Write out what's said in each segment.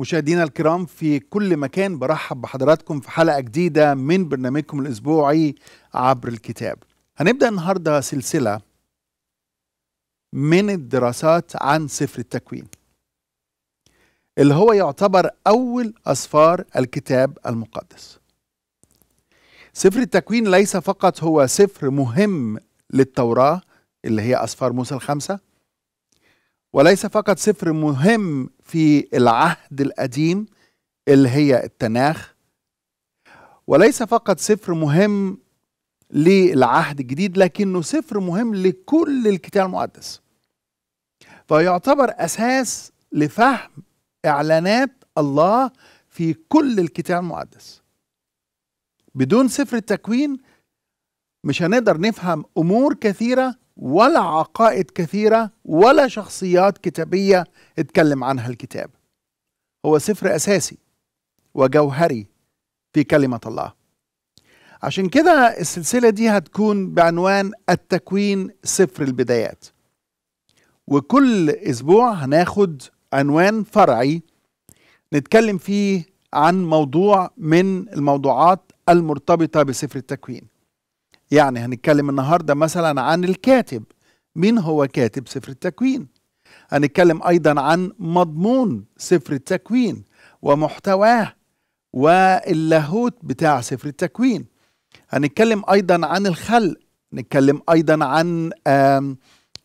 مشاهدينا الكرام في كل مكان برحب بحضراتكم في حلقة جديدة من برنامجكم الأسبوعي عبر الكتاب هنبدأ النهاردة سلسلة من الدراسات عن سفر التكوين اللي هو يعتبر أول أسفار الكتاب المقدس سفر التكوين ليس فقط هو سفر مهم للتوراة اللي هي أسفار موسى الخمسة وليس فقط سفر مهم في العهد القديم اللي هي التناخ وليس فقط سفر مهم للعهد الجديد لكنه سفر مهم لكل الكتاب المقدس فيعتبر اساس لفهم اعلانات الله في كل الكتاب المقدس بدون سفر التكوين مش هنقدر نفهم امور كثيره ولا عقائد كثيرة ولا شخصيات كتابية اتكلم عنها الكتاب هو سفر أساسي وجوهري في كلمة الله عشان كده السلسلة دي هتكون بعنوان التكوين سفر البدايات وكل أسبوع هناخد عنوان فرعي نتكلم فيه عن موضوع من الموضوعات المرتبطة بسفر التكوين يعني هنتكلم النهارده مثلا عن الكاتب مين هو كاتب سفر التكوين هنتكلم ايضا عن مضمون سفر التكوين ومحتواه واللاهوت بتاع سفر التكوين هنتكلم ايضا عن الخلق نتكلم ايضا عن آه،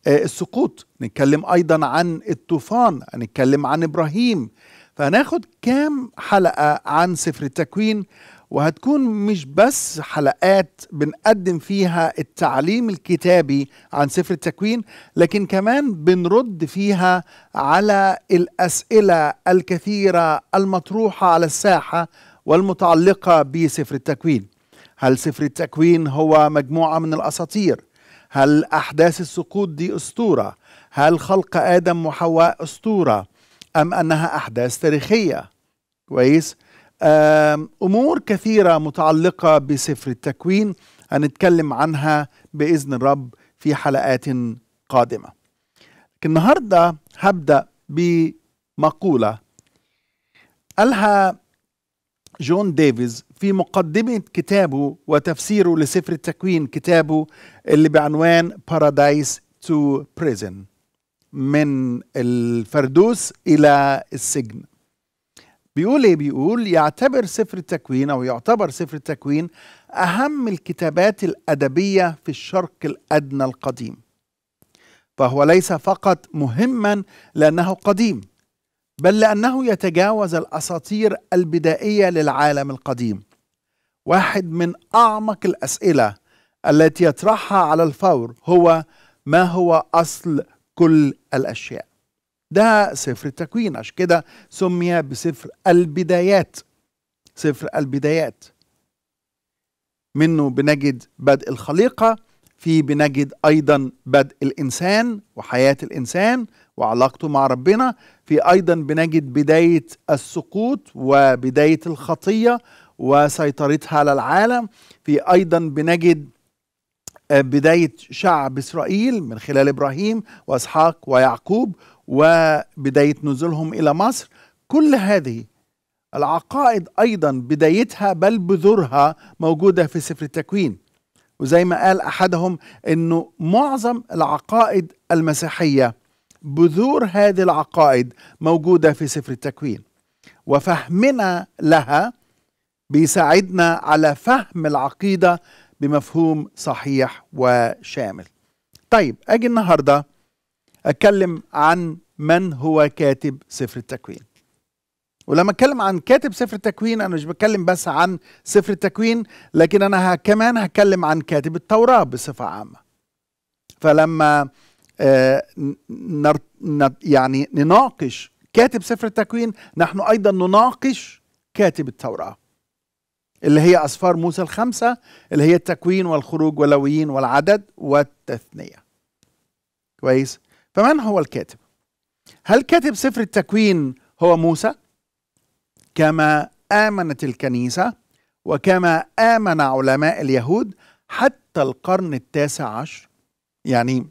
السقوط نتكلم ايضا عن الطوفان هنتكلم عن ابراهيم فهناخد كام حلقة عن سفر التكوين وهتكون مش بس حلقات بنقدم فيها التعليم الكتابي عن سفر التكوين لكن كمان بنرد فيها على الأسئلة الكثيرة المطروحة على الساحة والمتعلقة بسفر التكوين هل سفر التكوين هو مجموعة من الأساطير؟ هل أحداث السقوط دي أسطورة؟ هل خلق آدم وحواء أسطورة؟ أم أنها أحداث تاريخية كويس أمور كثيرة متعلقة بسفر التكوين هنتكلم عنها بإذن الرب في حلقات قادمة النهاردة هبدأ بمقولة قالها جون ديفيز في مقدمة كتابه وتفسيره لسفر التكوين كتابه اللي بعنوان Paradise to Prison من الفردوس إلى السجن بيقول ايه بيقول يعتبر سفر التكوين او يعتبر سفر التكوين اهم الكتابات الادبيه في الشرق الادنى القديم فهو ليس فقط مهما لانه قديم بل لانه يتجاوز الاساطير البدائيه للعالم القديم واحد من اعمق الاسئله التي يطرحها على الفور هو ما هو اصل كل الأشياء ده سفر التكوين عشان كده سمي بسفر البدايات سفر البدايات منه بنجد بدء الخليقة في بنجد أيضا بدء الإنسان وحياة الإنسان وعلاقته مع ربنا في أيضا بنجد بداية السقوط وبداية الخطية وسيطرتها على العالم في أيضا بنجد آه، بدايه شعب اسرائيل من خلال ابراهيم واسحاق ويعقوب وبدايه نزولهم الى مصر كل هذه العقائد ايضا بدايتها بل بذورها موجوده في سفر التكوين وزي ما قال احدهم انه معظم العقائد المسيحيه بذور هذه العقائد موجوده في سفر التكوين وفهمنا لها بيساعدنا على فهم العقيده بمفهوم صحيح وشامل طيب اجي النهارده اتكلم عن من هو كاتب سفر التكوين ولما اتكلم عن كاتب سفر التكوين انا مش بتكلم بس عن سفر التكوين لكن انا كمان هتكلم عن كاتب التوراه بصفه عامه فلما آه، يعني نناقش كاتب سفر التكوين نحن ايضا نناقش كاتب التوراه اللي هي أسفار موسى الخمسة اللي هي التكوين والخروج واللويين والعدد والتثنية كويس فمن هو الكاتب هل كاتب سفر التكوين هو موسى كما آمنت الكنيسة وكما آمن علماء اليهود حتى القرن التاسع عشر يعني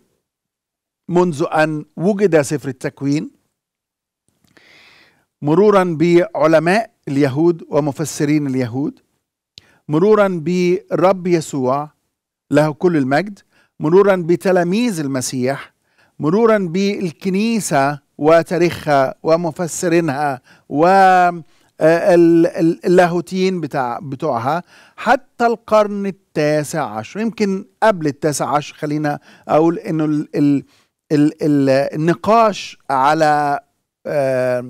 منذ أن وجد سفر التكوين مرورا بعلماء اليهود ومفسرين اليهود مرورا بالرب يسوع له كل المجد مرورا بتلاميذ المسيح مرورا بالكنيسه وتاريخها ومفسرينها و آه، اللاهوتيين بتاع بتوعها حتى القرن التاسع عشر يمكن قبل التاسع عشر خلينا اقول انه ال ال ال النقاش على آه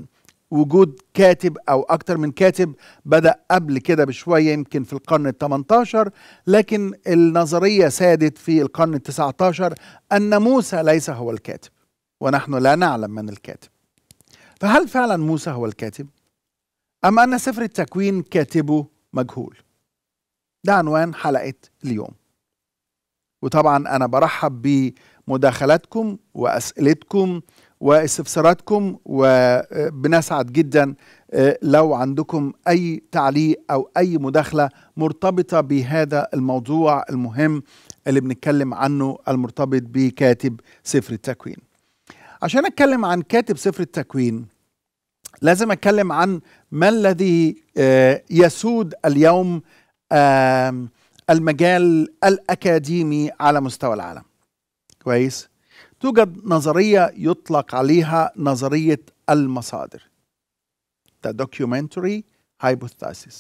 وجود كاتب او اكتر من كاتب بدا قبل كده بشويه يمكن في القرن ال18 لكن النظريه سادت في القرن ال19 ان موسى ليس هو الكاتب ونحن لا نعلم من الكاتب فهل فعلا موسى هو الكاتب ام ان سفر التكوين كاتبه مجهول ده عنوان حلقه اليوم وطبعا انا برحب بمداخلاتكم واسئلتكم واستفساراتكم وبنسعد جدا آه، لو عندكم اي تعليق او اي مداخله مرتبطه بهذا الموضوع المهم اللي بنتكلم عنه المرتبط بكاتب سفر التكوين عشان اتكلم عن كاتب سفر التكوين لازم اتكلم عن ما الذي آه، يسود اليوم المجال الاكاديمي على مستوى العالم كويس توجد نظرية يطلق عليها نظرية المصادر The Documentary Hypothesis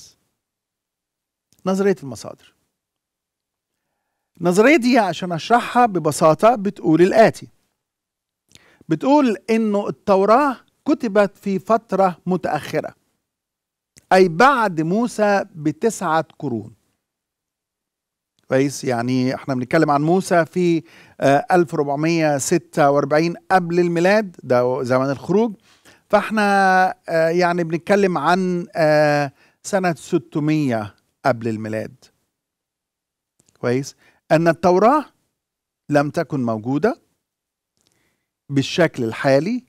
نظرية المصادر النظرية دي عشان أشرحها ببساطة بتقول الآتي بتقول إنه التوراة كتبت في فترة متأخرة أي بعد موسى بتسعة قرون كويس يعني احنا بنتكلم عن موسى في 1446 آه، قبل الميلاد ده زمن الخروج فاحنا آه، يعني بنتكلم عن آه، سنة 600 قبل الميلاد كويس أن التوراة لم تكن موجودة بالشكل الحالي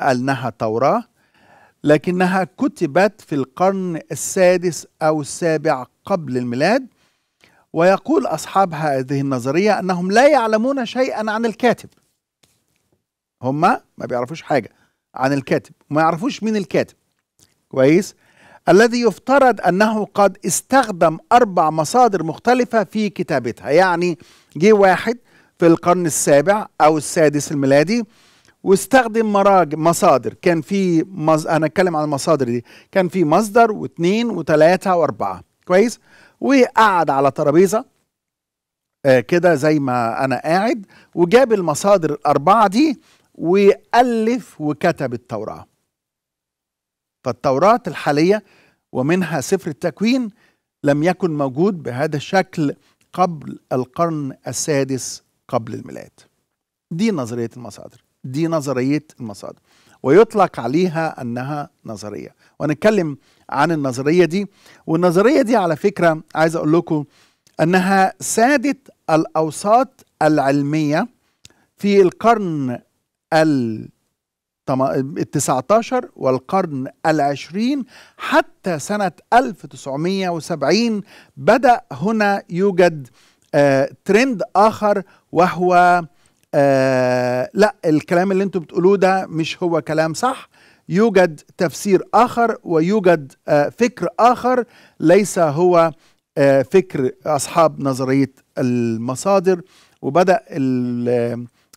أنها توراة لكنها كتبت في القرن السادس أو السابع قبل الميلاد ويقول أصحاب هذه النظرية أنهم لا يعلمون شيئا عن الكاتب هم ما بيعرفوش حاجة عن الكاتب وما يعرفوش مين الكاتب كويس الذي يفترض أنه قد استخدم أربع مصادر مختلفة في كتابتها يعني جه واحد في القرن السابع أو السادس الميلادي واستخدم مراجع مصادر كان في مز... انا اتكلم عن المصادر دي كان في مصدر واثنين وثلاثة واربعة كويس وقعد على ترابيزه آه، كده زي ما انا قاعد وجاب المصادر الاربعه دي والف وكتب التوراه فالتوراه الحاليه ومنها سفر التكوين لم يكن موجود بهذا الشكل قبل القرن السادس قبل الميلاد دي نظريه المصادر دي نظريه المصادر ويطلق عليها أنها نظرية وهنتكلم عن النظرية دي والنظرية دي على فكرة عايز أقول لكم أنها سادت الأوساط العلمية في القرن ال 19 والقرن العشرين حتى سنة 1970 بدأ هنا يوجد آه، ترند آخر وهو آه، لا الكلام اللي انتم بتقولوه ده مش هو كلام صح يوجد تفسير اخر ويوجد آه فكر اخر ليس هو آه فكر اصحاب نظريه المصادر وبدا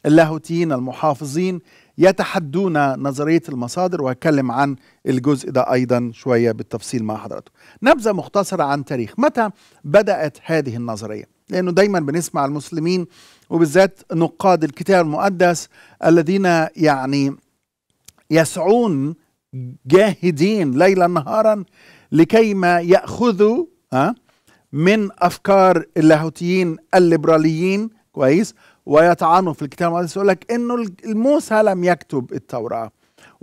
اللاهوتيين المحافظين يتحدون نظريه المصادر وهتكلم عن الجزء ده ايضا شويه بالتفصيل مع حضراتكم. نبذه مختصره عن تاريخ متى بدات هذه النظريه؟ لأنه دايما بنسمع المسلمين وبالذات نقاد الكتاب المقدس الذين يعني يسعون جاهدين ليلا نهارا لكي ما يأخذوا آه، من أفكار اللاهوتيين الليبراليين كويس ويطعنوا في الكتاب المقدس يقول لك انه موسى لم يكتب التوراه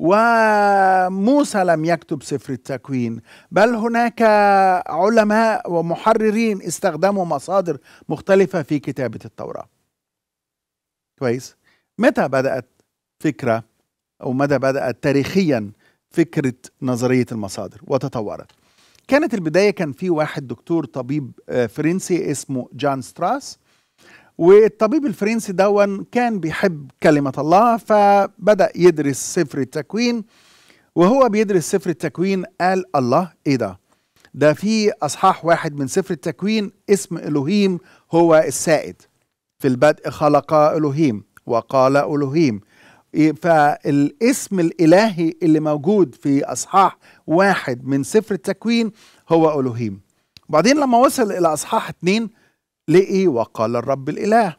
وموسى لم يكتب سفر التكوين بل هناك علماء ومحررين استخدموا مصادر مختلفة في كتابة التوراة كويس متى بدأت فكرة أو متى بدأت تاريخيا فكرة نظرية المصادر وتطورت كانت البداية كان في واحد دكتور طبيب آه، فرنسي اسمه جان ستراس والطبيب الفرنسي دون كان بيحب كلمة الله فبدأ يدرس سفر التكوين وهو بيدرس سفر التكوين قال الله ايه ده ده في اصحاح واحد من سفر التكوين اسم الوهيم هو السائد في البدء خلق الوهيم وقال الوهيم إيه، فالاسم الالهي اللي موجود في اصحاح واحد من سفر التكوين هو الوهيم بعدين لما وصل الى اصحاح اتنين لقي وقال الرب الإله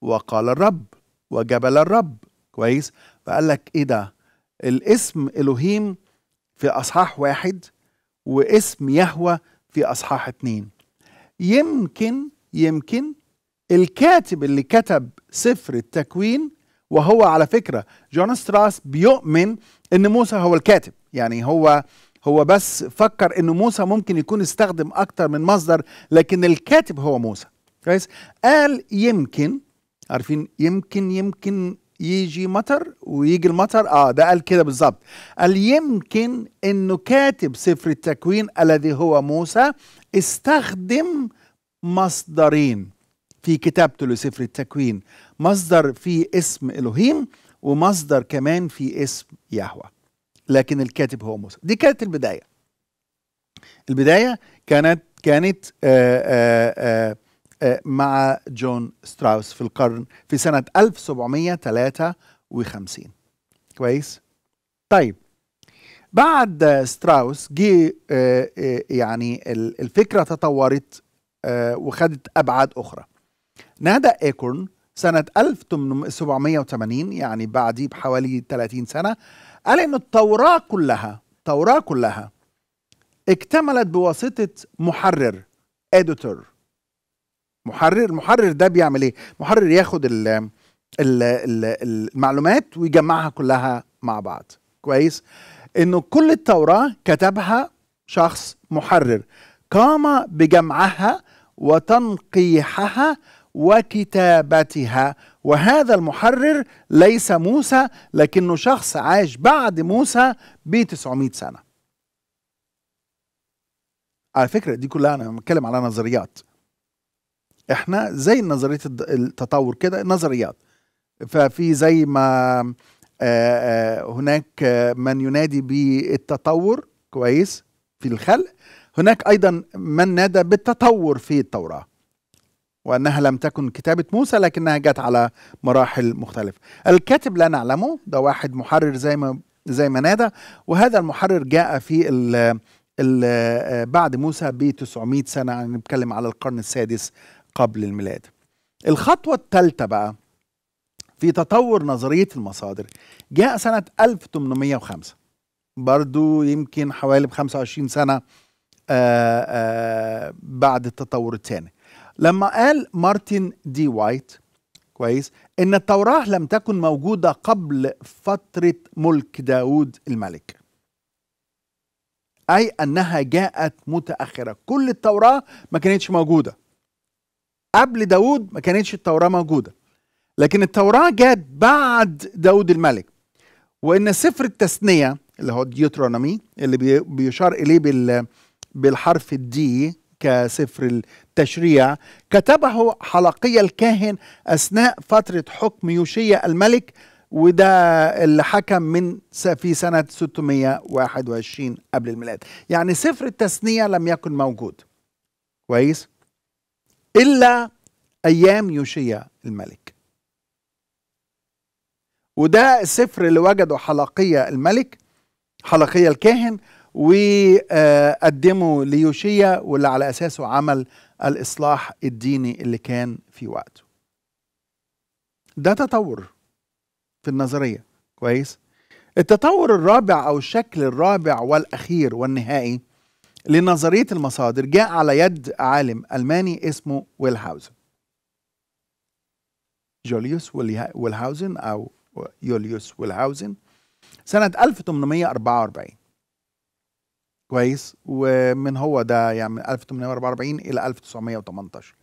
وقال الرب وجبل الرب كويس فقال لك إيه ده الاسم إلهيم في أصحاح واحد واسم يهوى في أصحاح اتنين يمكن يمكن الكاتب اللي كتب سفر التكوين وهو على فكرة جون ستراس بيؤمن ان موسى هو الكاتب يعني هو هو بس فكر ان موسى ممكن يكون استخدم اكتر من مصدر لكن الكاتب هو موسى كويس قال يمكن عارفين يمكن يمكن يجي مطر ويجي المطر اه ده قال كده بالظبط قال يمكن انه كاتب سفر التكوين الذي هو موسى استخدم مصدرين في كتابته لسفر التكوين مصدر في اسم الهيم ومصدر كمان في اسم يهوه لكن الكاتب هو موسى دي كانت البدايه البدايه كانت كانت آآ آه، آآ آه، آه، مع جون ستراوس في القرن في سنه 1753 كويس طيب بعد ستراوس جه يعني الفكره تطورت وخدت ابعاد اخرى نادى ايكورن سنه 1780 يعني بعديه بحوالي 30 سنه قال إن التوراة كلها التوراة كلها اكتملت بواسطة محرر editor محرر المحرر ده بيعمل ايه محرر ياخد الـ الـ الـ المعلومات ويجمعها كلها مع بعض كويس انه كل التوراة كتبها شخص محرر قام بجمعها وتنقيحها وكتابتها وهذا المحرر ليس موسى لكنه شخص عاش بعد موسى ب 900 سنه على فكره دي كلها انا بتكلم على نظريات احنا زي نظريه التطور كده نظريات ففي زي ما هناك من ينادي بالتطور كويس في الخلق هناك ايضا من نادى بالتطور في التوراه وأنها لم تكن كتابة موسى لكنها جت على مراحل مختلفة الكاتب لا نعلمه ده واحد محرر زي ما زي ما نادى وهذا المحرر جاء في ال ال بعد موسى ب 900 سنة يعني نتكلم على القرن السادس قبل الميلاد الخطوة الثالثة بقى في تطور نظرية المصادر جاء سنة 1805 برضو يمكن حوالي 25 سنة آآ آه، آآ آه، بعد التطور الثاني لما قال مارتن دي وايت كويس ان التوراه لم تكن موجوده قبل فتره ملك داود الملك اي انها جاءت متاخره كل التوراه ما كانتش موجوده قبل داود ما كانتش التوراه موجوده لكن التوراه جاءت بعد داود الملك وان سفر التثنيه اللي هو ديوترونومي اللي بيشار اليه بالحرف الدي كسفر التشريع كتبه حلقي الكاهن أثناء فترة حكم يوشيا الملك وده اللي حكم من في سنة 621 قبل الميلاد يعني سفر التثنية لم يكن موجود كويس إلا أيام يوشيا الملك وده السفر اللي وجده حلقية الملك حلقية الكاهن وقدمه ليوشيا واللي على اساسه عمل الاصلاح الديني اللي كان في وقته ده تطور في النظريه كويس التطور الرابع او الشكل الرابع والاخير والنهائي لنظريه المصادر جاء على يد عالم الماني اسمه ويلهاوزن جوليوس ويلهاوزن او يوليوس ويلهاوزن سنه 1844 كويس ومن هو ده يعني من 1844 الى 1918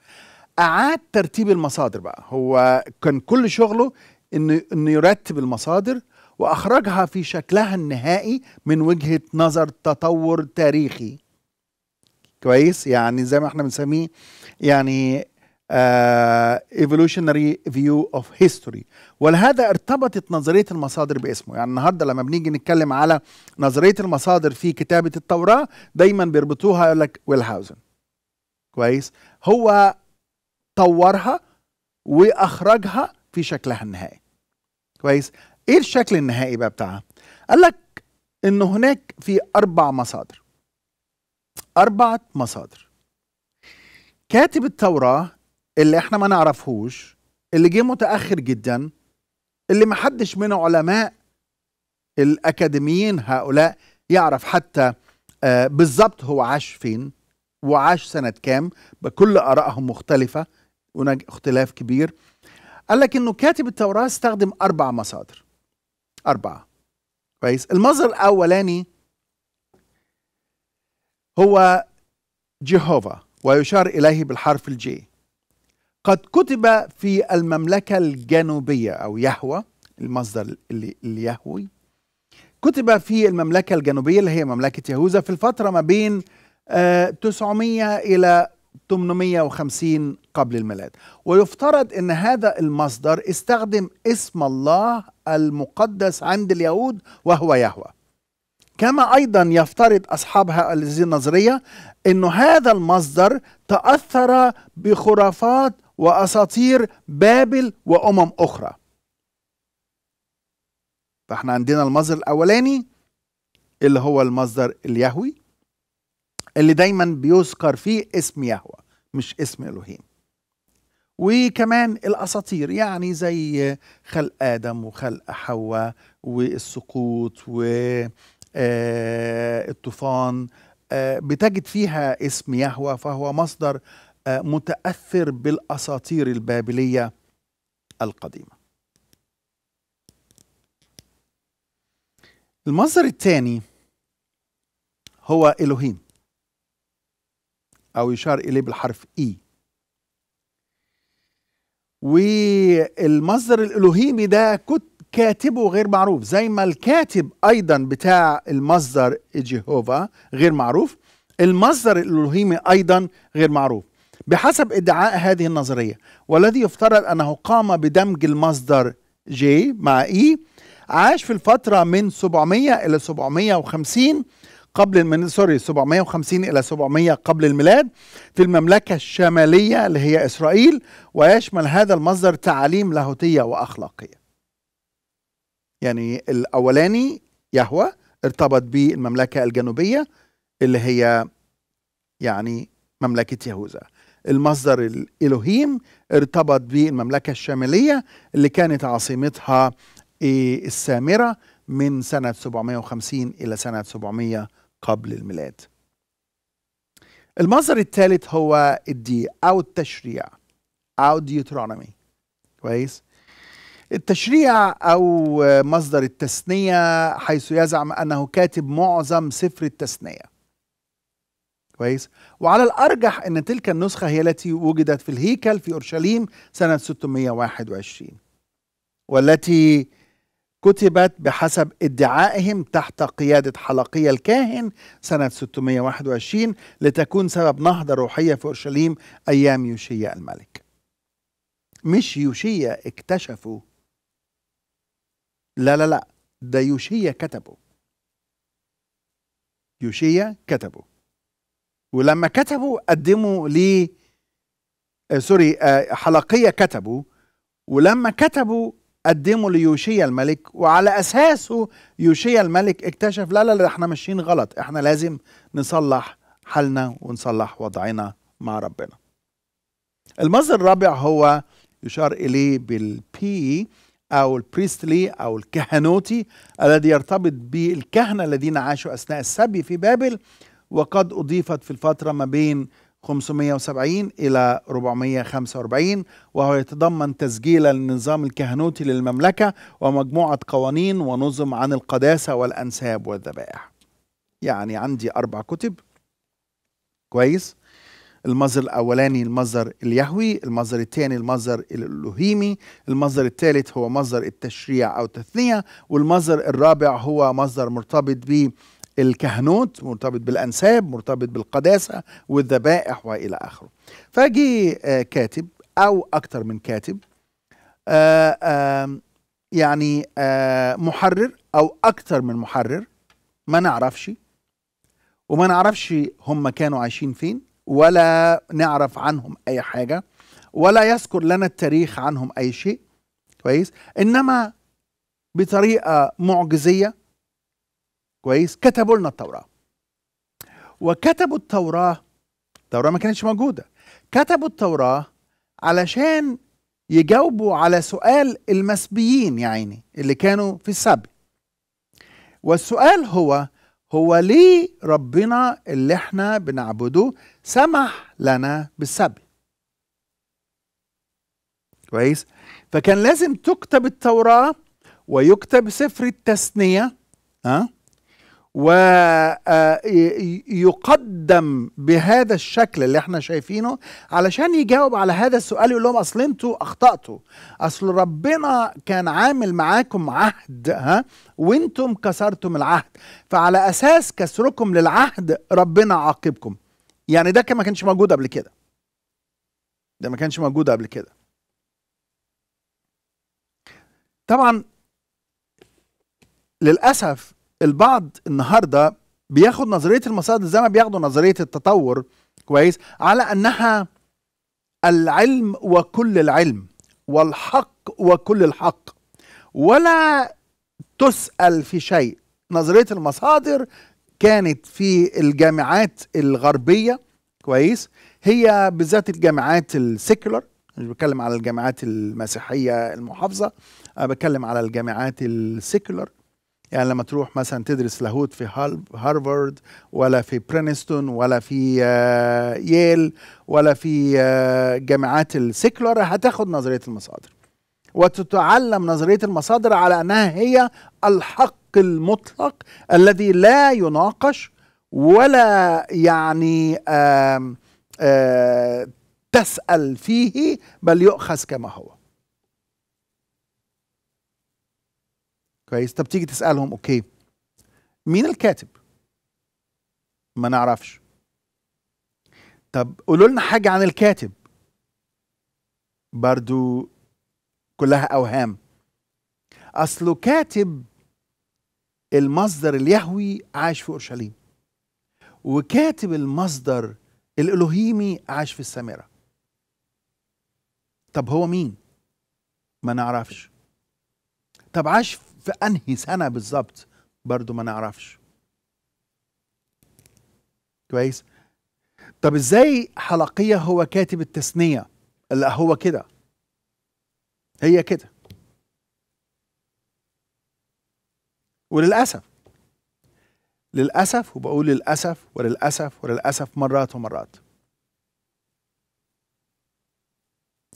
اعاد ترتيب المصادر بقى هو كان كل شغله انه انه يرتب المصادر واخرجها في شكلها النهائي من وجهه نظر تطور تاريخي كويس يعني زي ما احنا بنسميه يعني ايفولوشنري فيو اوف هيستوري ولهذا ارتبطت نظريه المصادر باسمه يعني النهارده لما بنيجي نتكلم على نظريه المصادر في كتابه التوراه دايما بيربطوها يقول لك ويلهاوزن كويس هو طورها واخرجها في شكلها النهائي كويس ايه الشكل النهائي بقى بتاعها قال لك ان هناك في اربع مصادر اربعه مصادر كاتب التوراه اللي احنا ما نعرفهوش اللي جه متاخر جدا اللي ما حدش من علماء الاكاديميين هؤلاء يعرف حتى آه، بالظبط هو عاش فين وعاش سنه كام بكل ارائهم مختلفه هناك اختلاف كبير قال لك انه كاتب التوراه استخدم اربع مصادر اربعه كويس المصدر الاولاني هو جيهوفا ويشار اليه بالحرف الجي قد كتب في المملكة الجنوبية أو يهوى المصدر اليهوي كتب في المملكة الجنوبية اللي هي مملكة يهوذا في الفترة ما بين 900 آه، إلى 850 قبل الميلاد ويفترض أن هذا المصدر استخدم اسم الله المقدس عند اليهود وهو يهوى كما أيضا يفترض أصحاب هذه النظرية أن هذا المصدر تأثر بخرافات وأساطير بابل وأمم أخرى فاحنا عندنا المصدر الأولاني اللي هو المصدر اليهوي اللي دايما بيذكر فيه اسم يهوه مش اسم إلهيم وكمان الأساطير يعني زي خلق آدم وخلق حواء والسقوط والطوفان آه، آه، بتجد فيها اسم يهوى فهو مصدر متاثر بالاساطير البابليه القديمه المصدر الثاني هو الوهيم او يشار اليه بالحرف اي e. والمصدر الالوهيمي ده كاتبه غير معروف زي ما الكاتب ايضا بتاع المصدر جيهوفا غير معروف المصدر الالوهيمي ايضا غير معروف بحسب ادعاء هذه النظرية والذي يفترض أنه قام بدمج المصدر جي مع إي e، عاش في الفترة من 700 إلى 750 قبل من سوري 750 إلى 700 قبل الميلاد في المملكة الشمالية اللي هي إسرائيل ويشمل هذا المصدر تعاليم لاهوتية وأخلاقية يعني الأولاني يهوى ارتبط بالمملكة الجنوبية اللي هي يعني مملكة يهوذا المصدر الإلهيم ارتبط بالمملكة الشمالية اللي كانت عاصمتها إيه، السامرة من سنة 750 إلى سنة 700 قبل الميلاد المصدر الثالث هو الدي أو التشريع أو ديوترونومي كويس التشريع أو مصدر التثنية حيث يزعم أنه كاتب معظم سفر التثنية كويس وعلى الأرجح أن تلك النسخة هي التي وجدت في الهيكل في أورشليم سنة 621 والتي كتبت بحسب ادعائهم تحت قيادة حلقية الكاهن سنة 621 لتكون سبب نهضة روحية في أورشليم أيام يوشيا الملك مش يوشيا اكتشفوا لا لا لا ده يوشيا كتبه يوشيا كتبه ولما كتبوا قدموا ل آه، سوري آه، حلقيه كتبوا ولما كتبوا قدموا ليوشيا الملك وعلى اساسه يوشيا الملك اكتشف لا لا لا احنا ماشيين غلط احنا لازم نصلح حالنا ونصلح وضعنا مع ربنا المصدر الرابع هو يشار اليه بالبي او البريستلي او الكهنوتي الذي يرتبط بالكهنه الذين عاشوا اثناء السبي في بابل وقد أضيفت في الفترة ما بين 570 إلى 445 وهو يتضمن تسجيل النظام الكهنوتي للمملكة ومجموعة قوانين ونظم عن القداسة والأنساب والذبائح يعني عندي أربع كتب كويس المصدر الأولاني المصدر اليهوي المصدر الثاني المصدر الإلهيمي المصدر الثالث هو مصدر التشريع أو التثنية والمصدر الرابع هو مصدر مرتبط بيه الكهنوت مرتبط بالأنساب مرتبط بالقداسة والذبائح وإلى آخره فجي آه، كاتب أو أكتر من كاتب آه، يعني آه، محرر أو أكتر من محرر ما نعرفش وما نعرفش هم كانوا عايشين فين ولا نعرف عنهم أي حاجة ولا يذكر لنا التاريخ عنهم أي شيء كويس إنما بطريقة معجزية كويس كتبوا لنا التوراه وكتبوا التوراه التوراه ما كانتش موجوده كتبوا التوراه علشان يجاوبوا على سؤال المسبيين يا عيني اللي كانوا في السبي والسؤال هو هو ليه ربنا اللي احنا بنعبده سمح لنا بالسبي كويس فكان لازم تكتب التوراة ويكتب سفر التثنية ها أه؟ ويقدم آه، بهذا الشكل اللي احنا شايفينه علشان يجاوب على هذا السؤال يقول لهم اصل انتوا اخطاتوا اصل ربنا كان عامل معاكم عهد ها وانتم كسرتم العهد فعلى اساس كسركم للعهد ربنا عاقبكم يعني ده كان ما كانش موجود قبل كده ده ما كانش موجود قبل كده طبعا للاسف البعض النهارده بياخد نظريه المصادر زي ما بياخدوا نظريه التطور كويس على انها العلم وكل العلم والحق وكل الحق ولا تسال في شيء نظريه المصادر كانت في الجامعات الغربيه كويس هي بالذات الجامعات السيكولر مش بتكلم على الجامعات المسيحيه المحافظه انا بتكلم على الجامعات السيكولر يعني لما تروح مثلا تدرس لاهوت في هارفارد ولا في برينستون ولا في آه، ييل ولا في آه، جامعات السيكولار هتاخد نظريه المصادر وتتعلم نظريه المصادر على انها هي الحق المطلق الذي لا يناقش ولا يعني آه، تسال فيه بل يؤخذ كما هو كويس طب تيجي تسالهم اوكي مين الكاتب ما نعرفش طب قولوا لنا حاجه عن الكاتب برضو كلها اوهام اصله كاتب المصدر اليهوي عاش في اورشليم وكاتب المصدر الالوهيمي عاش في السامره طب هو مين ما نعرفش طب عاش في انهي سنه بالظبط برضو ما نعرفش كويس طب ازاي حلقيه هو كاتب التثنيه لا هو كده هي كده وللاسف للاسف وبقول للاسف وللاسف وللاسف مرات ومرات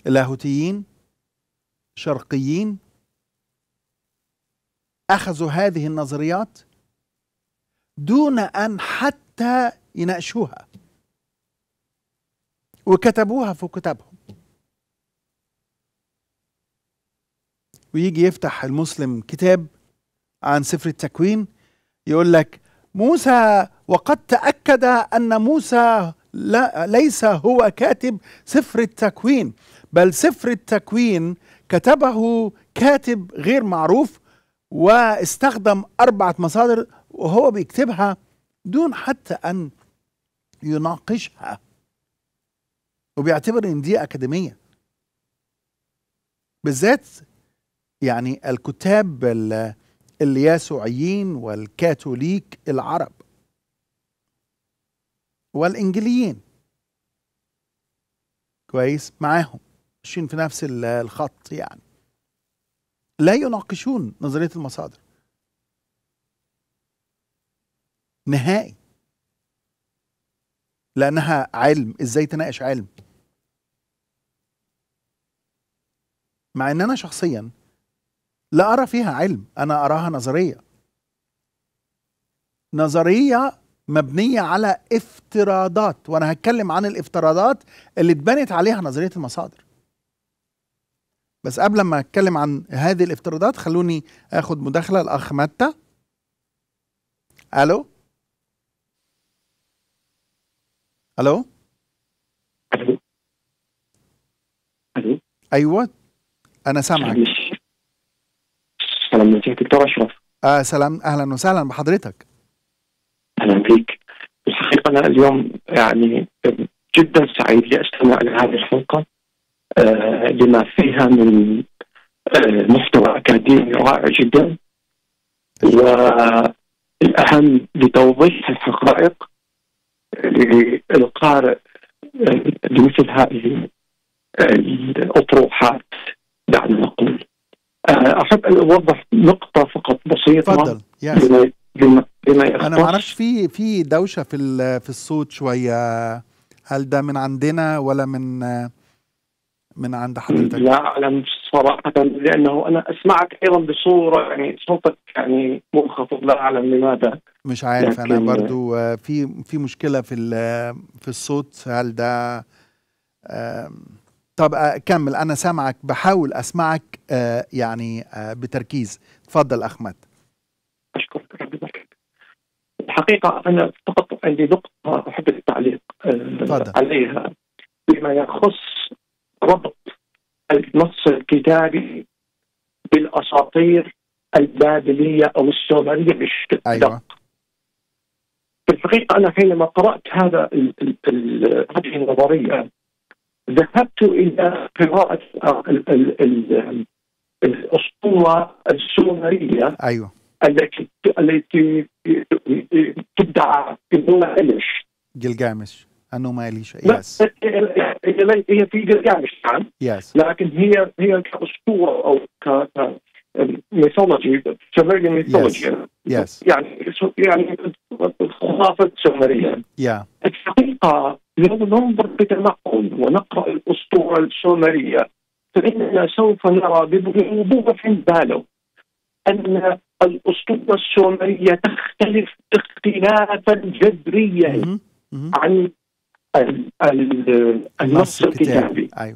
اللاهوتيين شرقيين اخذوا هذه النظريات دون ان حتى يناقشوها وكتبوها في كتابهم ويجي يفتح المسلم كتاب عن سفر التكوين يقول لك موسى وقد تاكد ان موسى لا ليس هو كاتب سفر التكوين بل سفر التكوين كتبه كاتب غير معروف واستخدم أربعة مصادر وهو بيكتبها دون حتى أن يناقشها وبيعتبر إن دي أكاديمية بالذات يعني الكتاب الياسوعيين والكاثوليك العرب والإنجليين كويس معاهم ماشيين في نفس الخط يعني لا يناقشون نظريه المصادر نهائي لانها علم ازاي تناقش علم مع ان انا شخصيا لا ارى فيها علم انا اراها نظريه نظريه مبنيه على افتراضات وانا هتكلم عن الافتراضات اللي اتبنت عليها نظريه المصادر بس قبل ما اتكلم عن هذه الافتراضات خلوني اخد مداخله الاخ متى الو الو الو ايوه انا سامعك سلام عليكم دكتور اشرف آه سلام اهلا وسهلا بحضرتك اهلا بك الحقيقه انا اليوم يعني جدا سعيد لاستمع لهذه الحلقه آه، لما فيها من آه، محتوى اكاديمي رائع جدا والاهم لتوضيح الحقائق للقارئ بمثل آه، هذه الاطروحات دعنا نقول احب ان اوضح نقطه فقط بسيطه تفضل يعني بما, بما انا ما اعرفش في في دوشه في في الصوت شويه هل ده من عندنا ولا من من عند حضرتك؟ لا اعلم صراحه لانه انا اسمعك ايضا بصوره يعني صوتك يعني منخفض لا اعلم لماذا مش عارف انا برضو آه، في في مشكله في آه، في الصوت هل ده طب آه، كمل انا سامعك بحاول اسمعك يعني بتركيز تفضل احمد اشكرك ربي الحقيقه انا فقط عندي نقطه احب التعليق عليها فيما يخص ربط النص الكتابي بالاساطير البابليه او السومريه بشكل أيوة. دق. في الحقيقه انا حينما قرات هذا هذه النظريه ذهبت الى قراءه الاسطوره السومريه ايوه التي التي تدعى في جلجامش النومالية يس هي في جميع الشعب يس لكن هي هي كأسطورة أو ك ميثولوجي سومريان ميثولوجي يس يعني يعني خرافه سومريه يا الحقيقة لو ننظر بتنقل ونقرأ الأسطورة السومرية فإننا سوف نرى بوضوح بالغ أن الأسطورة السومرية تختلف اختلافا جذريا mm-hmm. Mm-hmm. عن النص الكتابي أيوه.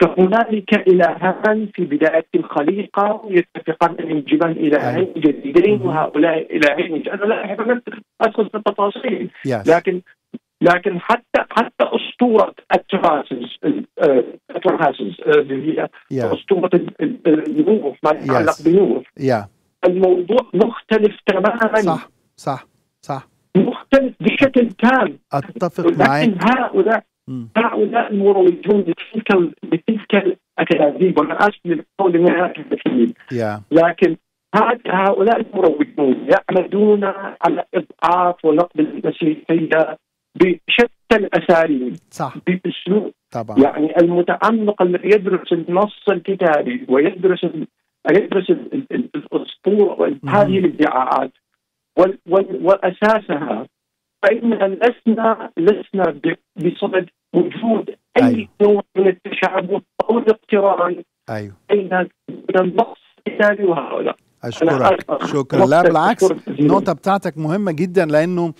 فهنالك إلهان في بداية الخليقة يتفقان أن ينجبان إلهين أيوه. جديدين وهؤلاء إلهين أنا لا أحب أن أدخل في التفاصيل yes. لكن لكن حتى حتى أسطورة التراسز آه، التراسز آه، اللي هي أسطورة النور ما يتعلق بالنور بنور الموضوع مختلف تماما صح صح صح تختلف بشكل تام اتفق معي لكن هؤلاء هؤلاء المروجون لتلك لتلك الاكاذيب وانا اسف للقول انها اكاذيب لكن هؤلاء المروجون يعمدون على اضعاف ونقد المسيحيه بشتى الاساليب صح باسلوب طبعا يعني المتعمق الذي يدرس النص الكتابي ويدرس يدرس الاسطوره هذه الادعاءات واساسها فإننا لسنا لسنا بصدد وجود أي أيوه. نوع من التشعب أو الاقتران أيوه بين النقص الثاني وهؤلاء أشكرك شكرا لا بالعكس النقطة بتاعتك مهمة جدا لأنه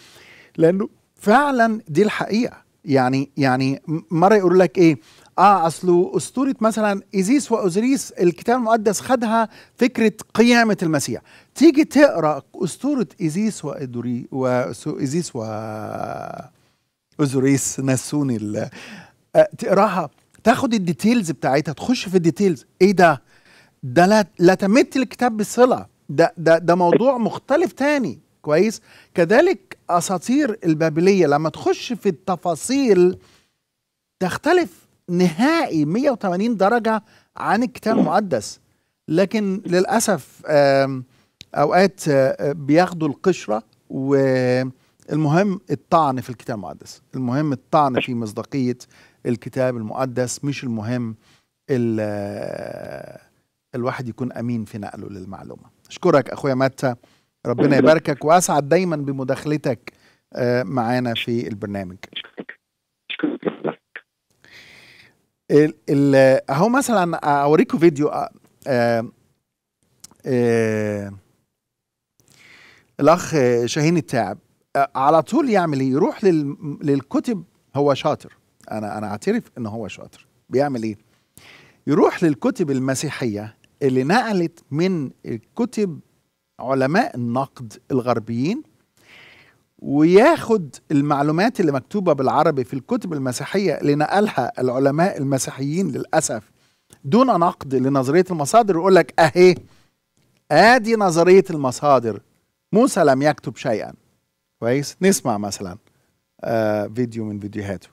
لأنه فعلا دي الحقيقة يعني يعني مرة يقول لك إيه اه اصله اسطوره مثلا ايزيس واوزريس الكتاب المقدس خدها فكره قيامه المسيح تيجي تقرا اسطوره ايزيس وادوري وايزيس و نسوني ال... آه، تقراها تاخد الديتيلز بتاعتها تخش في الديتيلز ايه ده ده لا, لا تمت الكتاب بصله ده ده ده موضوع مختلف تاني كويس كذلك اساطير البابليه لما تخش في التفاصيل تختلف نهائي 180 درجه عن الكتاب المقدس لكن للاسف اوقات آه، بياخدوا القشره والمهم الطعن في الكتاب المقدس المهم الطعن في مصداقيه الكتاب المقدس مش المهم آه، الواحد يكون امين في نقله للمعلومه اشكرك اخويا متى ربنا يباركك واسعد دايما بمداخلتك آه، معانا في البرنامج اهو مثلا اوريكم فيديو آه، آه، آه، الاخ شاهين التعب على طول يعمل ايه يروح للكتب هو شاطر انا انا اعترف ان هو شاطر بيعمل ايه يروح للكتب المسيحيه اللي نقلت من كتب علماء النقد الغربيين وياخد المعلومات اللي مكتوبة بالعربي في الكتب المسيحية اللي نقلها العلماء المسيحيين للأسف دون نقد لنظرية المصادر ويقول لك أهي آدي نظرية المصادر موسى لم يكتب شيئا كويس نسمع مثلا آه فيديو من فيديوهاته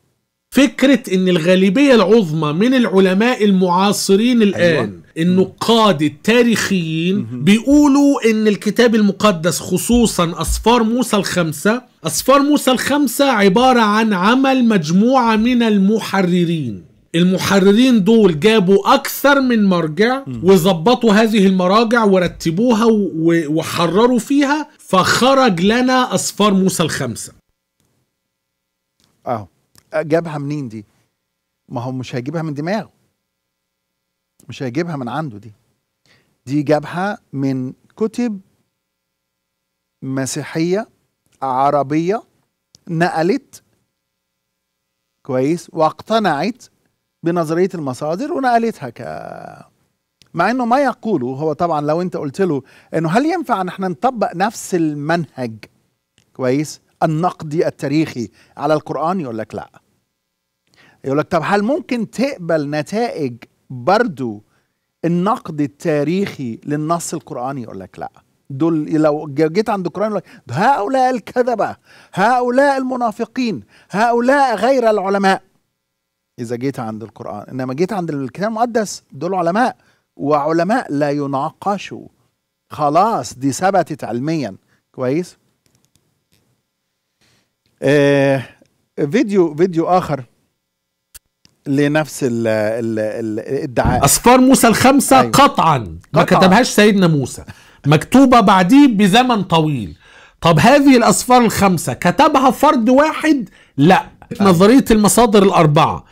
فكرة ان الغالبية العظمى من العلماء المعاصرين الآن أيوة. النقاد التاريخيين بيقولوا ان الكتاب المقدس خصوصا اسفار موسى الخمسه اسفار موسى الخمسه عباره عن عمل مجموعه من المحررين المحررين دول جابوا اكثر من مرجع وظبطوا هذه المراجع ورتبوها وحرروا فيها فخرج لنا اسفار موسى الخمسه اه جابها منين دي ما هو مش هيجيبها من دماغه مش هيجيبها من عنده دي دي جابها من كتب مسيحية عربية نقلت كويس واقتنعت بنظرية المصادر ونقلتها ك مع انه ما يقوله هو طبعا لو انت قلت له انه هل ينفع ان احنا نطبق نفس المنهج كويس النقدي التاريخي على القرآن يقول لك لا يقول لك طب هل ممكن تقبل نتائج برضو النقد التاريخي للنص القرآني يقول لك لا دول لو جيت عند القرآن يقول لك هؤلاء الكذبة هؤلاء المنافقين هؤلاء غير العلماء إذا جيت عند القرآن إنما جيت عند الكتاب المقدس دول علماء وعلماء لا يناقشوا خلاص دي ثبتت علميا كويس آه فيديو فيديو آخر لنفس الـ الـ الـ الادعاء اصفار موسى الخمسه أيوة. قطعا ما قطعاً. كتبهاش سيدنا موسى مكتوبه بعديه بزمن طويل طب هذه الاصفار الخمسه كتبها فرد واحد لا أيوة. نظريه المصادر الاربعه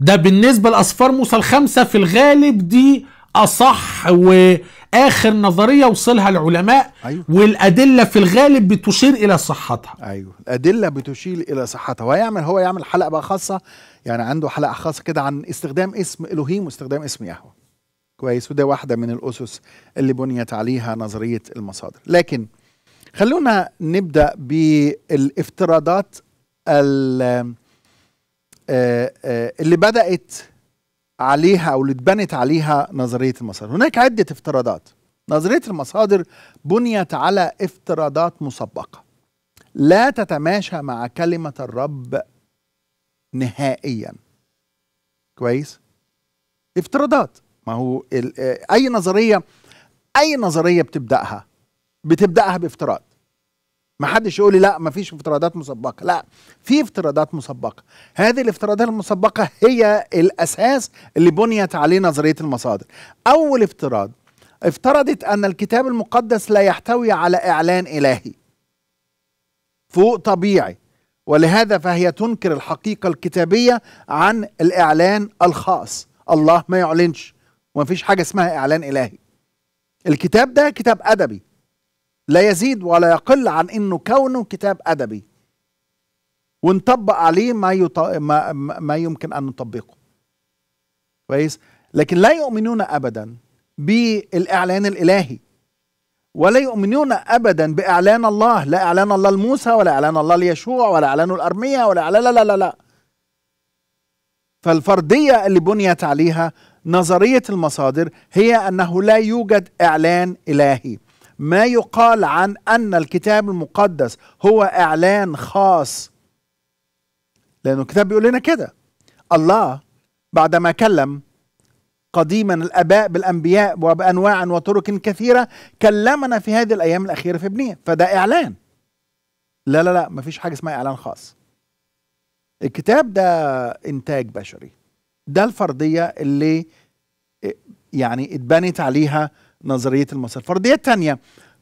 ده بالنسبه لاصفار موسى الخمسه في الغالب دي اصح واخر نظريه وصلها العلماء أيوة. والادله في الغالب بتشير الى صحتها ايوه الادله بتشير الى صحتها ويعمل هو يعمل حلقه بقى خاصه يعني عنده حلقه خاصه كده عن استخدام اسم الوهيم واستخدام اسم يهوه كويس وده واحده من الاسس اللي بنيت عليها نظريه المصادر لكن خلونا نبدا بالافتراضات آه، آه، اللي بدات عليها او اللي اتبنت عليها نظريه المصادر هناك عده افتراضات نظريه المصادر بنيت على افتراضات مسبقه لا تتماشى مع كلمه الرب نهائيا كويس افتراضات ما هو اي نظريه اي نظريه بتبداها بتبداها بافتراض ما حدش يقول لي لا ما فيش افتراضات مسبقه لا في افتراضات مسبقه هذه الافتراضات المسبقه هي الاساس اللي بنيت عليه نظريه المصادر اول افتراض افترضت ان الكتاب المقدس لا يحتوي على اعلان الهي فوق طبيعي ولهذا فهي تنكر الحقيقة الكتابية عن الإعلان الخاص الله ما يعلنش ومفيش حاجة اسمها إعلان إلهي الكتاب ده كتاب أدبي لا يزيد ولا يقل عن انه كونه كتاب ادبي ونطبق عليه ما, يط... ما ما يمكن ان نطبقه كويس لكن لا يؤمنون ابدا بالاعلان الالهي ولا يؤمنون ابدا باعلان الله لا اعلان الله لموسى ولا اعلان الله ليشوع ولا اعلان الارميه ولا اعلان لا لا لا, لا. فالفرديه اللي بنيت عليها نظريه المصادر هي انه لا يوجد اعلان الهي ما يقال عن ان الكتاب المقدس هو اعلان خاص لانه الكتاب بيقول لنا كده الله بعدما كلم قديما الاباء بالانبياء وبانواع وطرق كثيره كلمنا في هذه الايام الاخيره في ابنيه فده اعلان لا لا لا مفيش حاجه اسمها اعلان خاص الكتاب ده انتاج بشري ده الفرضيه اللي آه، يعني اتبنت عليها نظريه المصير الفرضيه الثانيه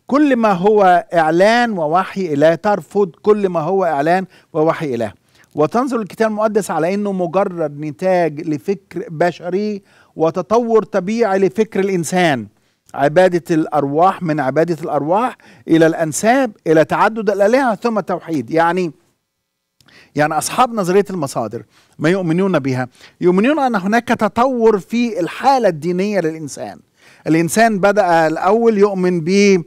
كل ما هو اعلان ووحي اله ترفض كل ما هو اعلان ووحي اله وتنظر الكتاب المقدس على انه مجرد نتاج لفكر بشري وتطور طبيعي لفكر الإنسان عبادة الأرواح من عبادة الأرواح إلى الأنساب إلى تعدد الآلهة ثم التوحيد يعني يعني أصحاب نظرية المصادر ما يؤمنون بها يؤمنون أن هناك تطور في الحالة الدينية للإنسان الإنسان بدأ الأول يؤمن ب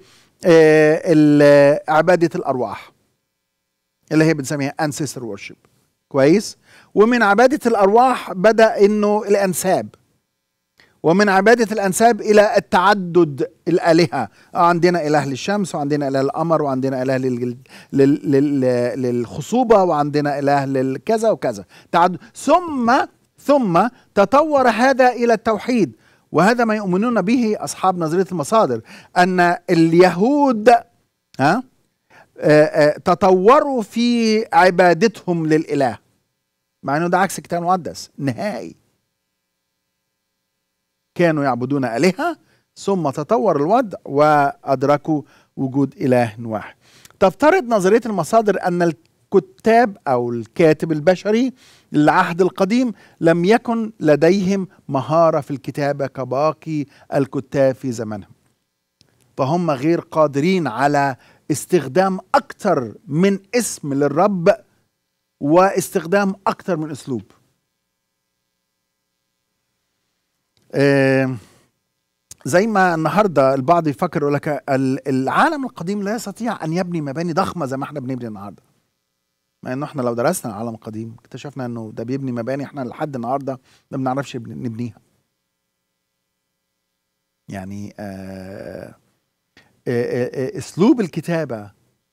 آه، عبادة الأرواح اللي هي بنسميها ancestor worship كويس ومن عبادة الأرواح بدأ إنه الأنساب ومن عبادة الأنساب إلى التعدد الآلهة آه، عندنا إله للشمس وعندنا إله للقمر وعندنا إله لل... لل... للخصوبة وعندنا إله للكذا وكذا تعدد ثم ثم تطور هذا إلى التوحيد وهذا ما يؤمنون به أصحاب نظرية المصادر أن اليهود ها آه، آه، تطوروا في عبادتهم للإله مع أنه ده عكس الكتاب المقدس نهائي كانوا يعبدون آلهة ثم تطور الوضع وأدركوا وجود إله واحد تفترض نظرية المصادر أن الكتاب أو الكاتب البشري للعهد القديم لم يكن لديهم مهارة في الكتابة كباقي الكتاب في زمنهم فهم غير قادرين على استخدام أكثر من اسم للرب واستخدام أكثر من أسلوب زي ما النهارده البعض يفكر يقول لك العالم القديم لا يستطيع ان يبني مباني ضخمه زي ما احنا بنبني النهارده. مع انه احنا لو درسنا العالم القديم اكتشفنا انه ده بيبني مباني احنا لحد النهارده ما بنعرفش نبنيها. يعني آه، آه، آه، اسلوب الكتابه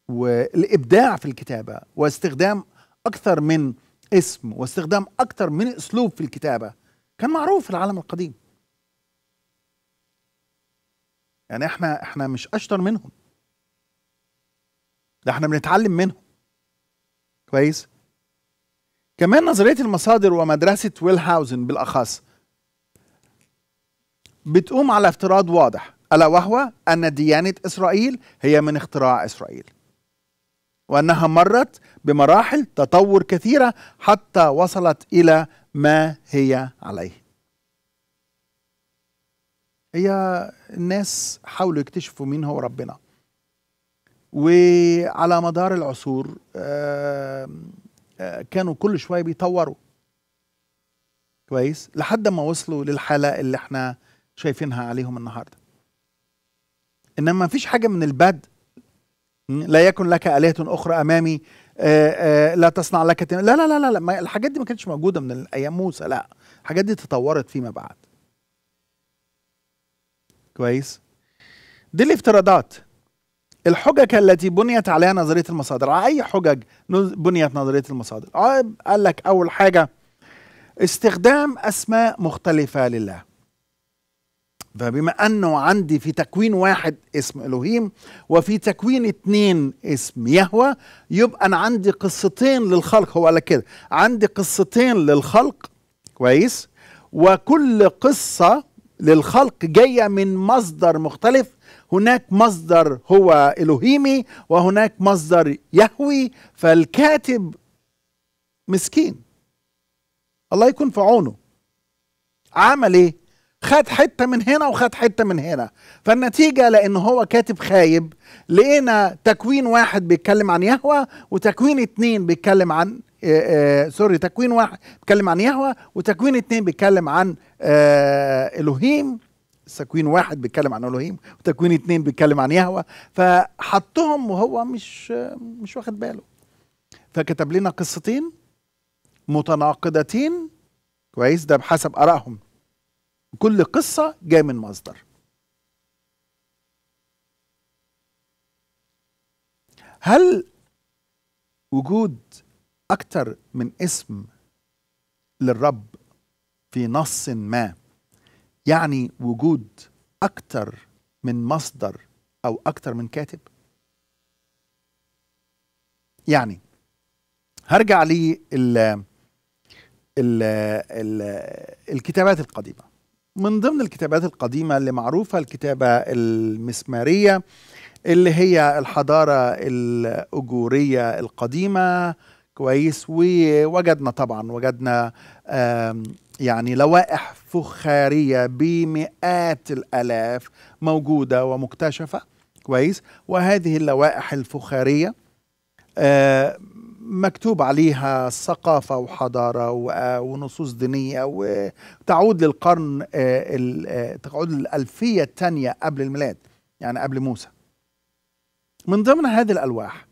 والابداع في الكتابه واستخدام اكثر من اسم واستخدام اكثر من اسلوب في الكتابه كان معروف في العالم القديم. يعني احنا احنا مش اشطر منهم ده احنا بنتعلم منهم كويس كمان نظريه المصادر ومدرسه ويلهاوزن بالاخص بتقوم على افتراض واضح الا وهو ان ديانه اسرائيل هي من اختراع اسرائيل وانها مرت بمراحل تطور كثيره حتى وصلت الى ما هي عليه هي الناس حاولوا يكتشفوا مين هو ربنا وعلى مدار العصور كانوا كل شويه بيطوروا كويس لحد ما وصلوا للحاله اللي احنا شايفينها عليهم النهارده انما ما فيش حاجه من البدء لا يكن لك آلهة أخرى أمامي لا تصنع لك لا لا لا لا الحاجات دي ما كانتش موجودة من أيام موسى لا الحاجات دي تطورت فيما بعد كويس دي الافتراضات الحجج التي بنيت عليها نظريه المصادر على اي حجج بنيت نظريه المصادر آه، قال لك اول حاجه استخدام اسماء مختلفه لله فبما انه عندي في تكوين واحد اسم الوهيم وفي تكوين اتنين اسم يهوى يبقى انا عندي قصتين للخلق هو قال كده عندي قصتين للخلق كويس وكل قصه للخلق جايه من مصدر مختلف هناك مصدر هو الوهيمي وهناك مصدر يهوي فالكاتب مسكين الله يكون في عونه عمل ايه خد حته من هنا وخد حته من هنا فالنتيجه لان هو كاتب خايب لقينا تكوين واحد بيتكلم عن يهوى وتكوين اتنين بيتكلم عن آه، آه، سوري تكوين واحد بيتكلم عن يهوى وتكوين اتنين بيتكلم عن آه، الوهيم تكوين واحد بيتكلم عن الوهيم وتكوين اتنين بيتكلم عن يهوى فحطهم وهو مش مش واخد باله فكتب لنا قصتين متناقضتين كويس ده بحسب ارائهم كل قصه جايه من مصدر هل وجود أكثر من اسم للرب في نص ما يعني وجود أكثر من مصدر أو أكثر من كاتب يعني هرجع لي الـ الـ الـ الكتابات القديمة من ضمن الكتابات القديمة اللي معروفة الكتابة المسمارية اللي هي الحضارة الأجورية القديمة كويس ووجدنا طبعا وجدنا يعني لوائح فخاريه بمئات الالاف موجوده ومكتشفه كويس وهذه اللوائح الفخاريه مكتوب عليها ثقافة وحضارة ونصوص دينية وتعود للقرن تعود للألفية الثانية قبل الميلاد يعني قبل موسى من ضمن هذه الألواح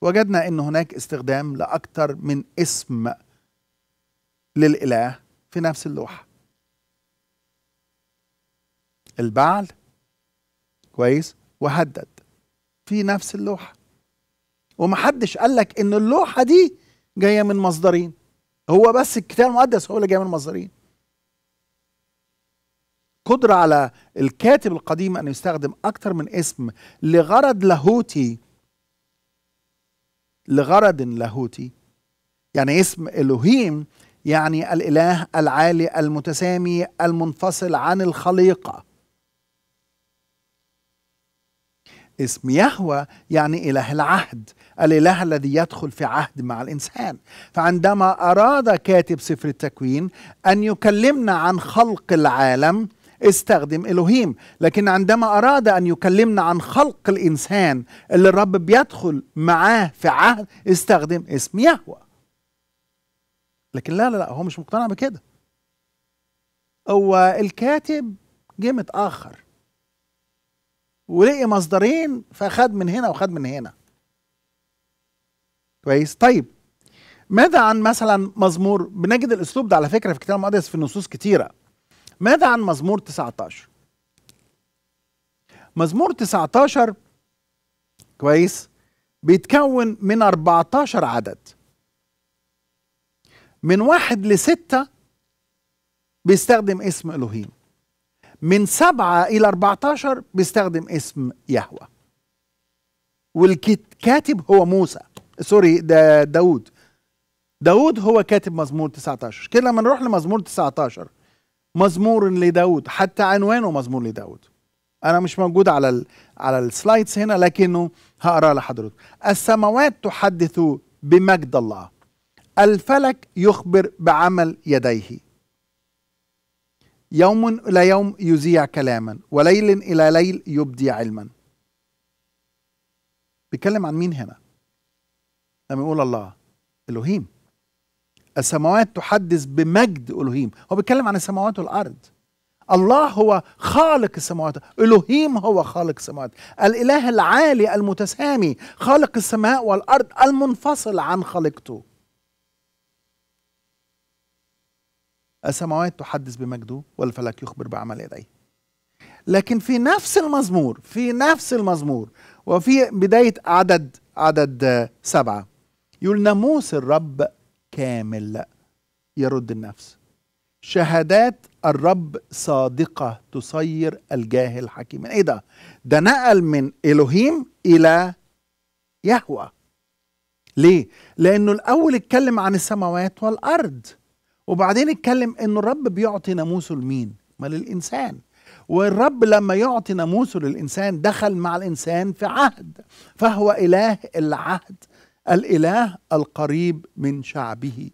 وجدنا أن هناك استخدام لأكثر من اسم للإله في نفس اللوحة البعل كويس وهدد في نفس اللوحة ومحدش قال لك ان اللوحة دي جاية من مصدرين هو بس الكتاب المقدس هو اللي جاي من مصدرين قدرة على الكاتب القديم أن يستخدم أكثر من اسم لغرض لاهوتي لغرض لاهوتي يعني اسم الوهيم يعني الاله العالي المتسامي المنفصل عن الخليقه اسم يهوى يعني اله العهد الاله الذي يدخل في عهد مع الانسان فعندما اراد كاتب سفر التكوين ان يكلمنا عن خلق العالم استخدم الوهيم لكن عندما اراد ان يكلمنا عن خلق الانسان اللي الرب بيدخل معاه في عهد استخدم اسم يهوى لكن لا لا لا هو مش مقتنع بكده هو الكاتب جه متاخر ولقي مصدرين فخد من هنا وخد من هنا كويس طيب ماذا عن مثلا مزمور بنجد الاسلوب ده على فكره في الكتاب المقدس في نصوص كتيره ماذا عن مزمور 19 مزمور 19 كويس بيتكون من 14 عدد من واحد لستة بيستخدم اسم إلهيم من سبعة إلى 14 بيستخدم اسم يهوه والكاتب هو موسى سوري ده داود داود هو كاتب مزمور 19 كده لما نروح لمزمور 19 مزمور لداود حتى عنوانه مزمور لداود انا مش موجود على الـ على السلايدز هنا لكنه هقراه لحضرتك السماوات تحدث بمجد الله الفلك يخبر بعمل يديه يوم الى يوم يذيع كلاما وليل الى ليل يبدي علما بيتكلم عن مين هنا لما يقول الله الوهيم السماوات تحدث بمجد الوهيم هو بيتكلم عن السماوات والارض الله هو خالق السماوات الوهيم هو خالق السماوات الاله العالي المتسامي خالق السماء والارض المنفصل عن خالقته السماوات تحدث بمجده والفلك يخبر بعمل يديه لكن في نفس المزمور في نفس المزمور وفي بداية عدد عدد سبعة يقول ناموس الرب كامل يرد النفس شهادات الرب صادقة تصير الجاهل حكيما ايه ده ده نقل من إلهيم إلى يهوى ليه لأنه الأول اتكلم عن السماوات والأرض وبعدين اتكلم أنه الرب بيعطي ناموسه لمين ما للإنسان والرب لما يعطي ناموسه للإنسان دخل مع الإنسان في عهد فهو إله العهد الاله القريب من شعبه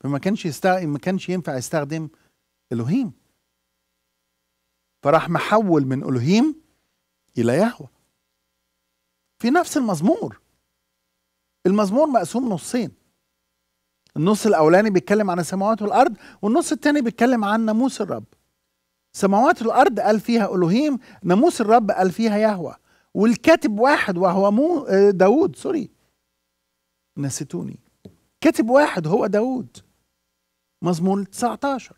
فما كانش يستغ... ما كانش ينفع يستخدم الوهيم فراح محول من الوهيم الى يهوه في نفس المزمور المزمور مقسوم نصين النص الاولاني بيتكلم عن السماوات والارض والنص الثاني بيتكلم عن ناموس الرب سماوات الارض قال فيها الوهيم ناموس الرب قال فيها يهوه والكاتب واحد وهو مو آه، داود سوري نسيتوني كاتب واحد هو داود مزمور 19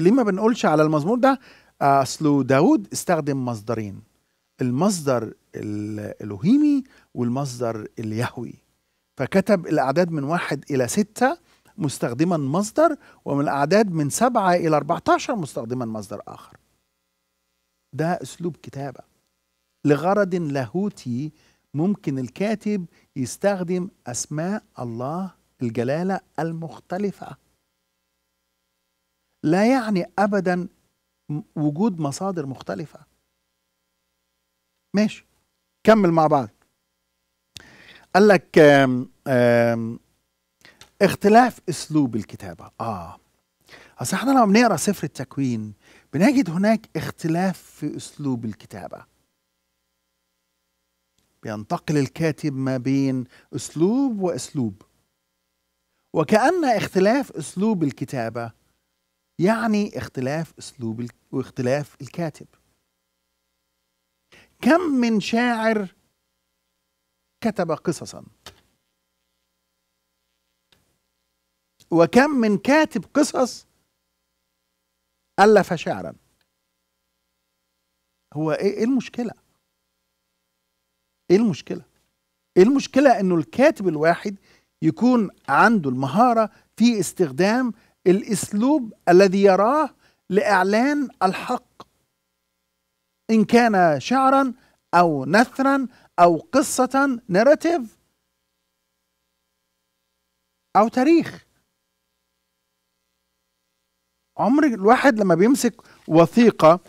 ليه ما بنقولش على المزمور ده اصله داود استخدم مصدرين المصدر الالوهيمي والمصدر اليهوي فكتب الاعداد من واحد الى سته مستخدما مصدر ومن الاعداد من سبعه الى 14 مستخدما مصدر اخر ده اسلوب كتابه لغرض لاهوتي ممكن الكاتب يستخدم اسماء الله الجلاله المختلفه لا يعني ابدا وجود مصادر مختلفه ماشي كمل مع بعض قال لك آم آم اختلاف اسلوب الكتابه اه اصل احنا لما بنقرا سفر التكوين بنجد هناك اختلاف في اسلوب الكتابه بينتقل الكاتب ما بين اسلوب واسلوب وكان اختلاف اسلوب الكتابه يعني اختلاف اسلوب واختلاف الكاتب كم من شاعر كتب قصصا وكم من كاتب قصص ألف شعرا هو إيه-, إيه المشكلة؟ إيه المشكلة؟ إيه المشكلة إنه الكاتب الواحد يكون عنده المهارة في استخدام الأسلوب الذي يراه لإعلان الحق إن كان شعرا أو نثرا أو قصة ناراتيف أو تاريخ عمر الواحد لما بيمسك وثيقه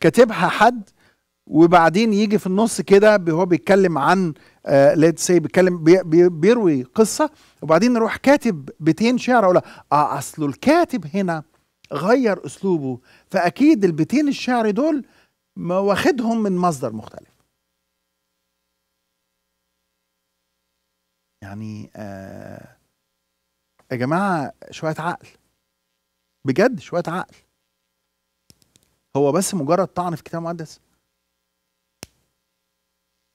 كاتبها حد وبعدين يجي في النص كده هو بيتكلم عن ليتس آه، سي بيتكلم بيروي قصه وبعدين يروح كاتب بيتين شعر اقول اه اصله الكاتب هنا غير اسلوبه فاكيد البيتين الشعر دول ما واخدهم من مصدر مختلف يعني آه يا جماعه شويه عقل بجد شويه عقل هو بس مجرد طعن في كتاب مقدس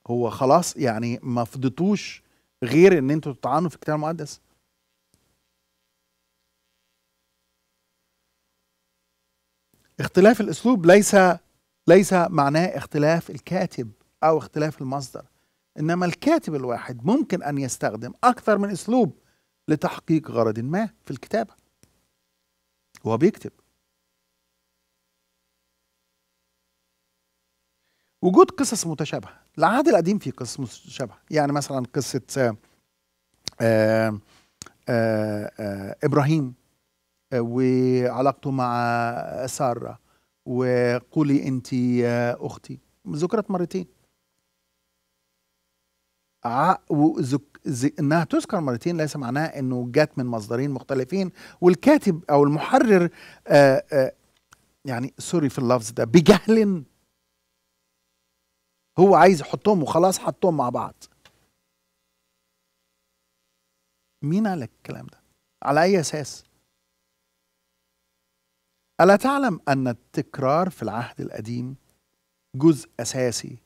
هو خلاص يعني ما فضيتوش غير ان انتوا تطعنوا في الكتاب المقدس اختلاف الاسلوب ليس ليس معناه اختلاف الكاتب او اختلاف المصدر انما الكاتب الواحد ممكن ان يستخدم اكثر من اسلوب لتحقيق غرض ما في الكتابه هو بيكتب وجود قصص متشابهه العهد القديم فيه قصص متشابهه يعني مثلا قصه آآ آه، آآ آه، آآ آه، ابراهيم وعلاقته مع ساره وقولي انت اختي ذكرت مرتين ع... انها تذكر مرتين ليس معناها انه جت من مصدرين مختلفين والكاتب او المحرر آآ آه، آآ آه، يعني سوري في اللفظ ده بجهل هو عايز يحطهم وخلاص حطهم مع بعض مين قال لك الكلام ده على اي اساس الا تعلم ان التكرار في العهد القديم جزء اساسي